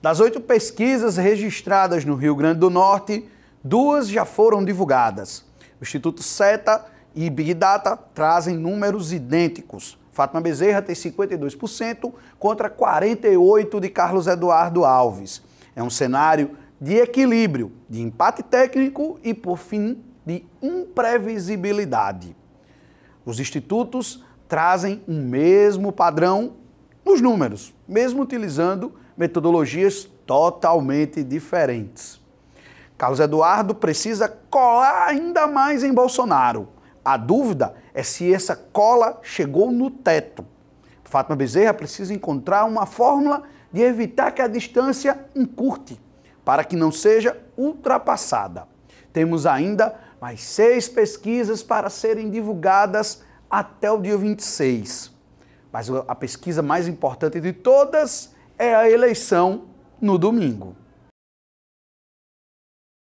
Das oito pesquisas registradas no Rio Grande do Norte, duas já foram divulgadas. O Instituto SETA e Big Data trazem números idênticos. Fátima Bezerra tem 52% contra 48% de Carlos Eduardo Alves. É um cenário de equilíbrio, de empate técnico e, por fim, de imprevisibilidade. Os institutos trazem o um mesmo padrão nos números, mesmo utilizando metodologias totalmente diferentes. Carlos Eduardo precisa colar ainda mais em Bolsonaro. A dúvida é se essa cola chegou no teto. Fátima Bezerra precisa encontrar uma fórmula de evitar que a distância encurte, para que não seja ultrapassada. Temos ainda mais seis pesquisas para serem divulgadas até o dia 26. Mas a pesquisa mais importante de todas é a eleição no domingo.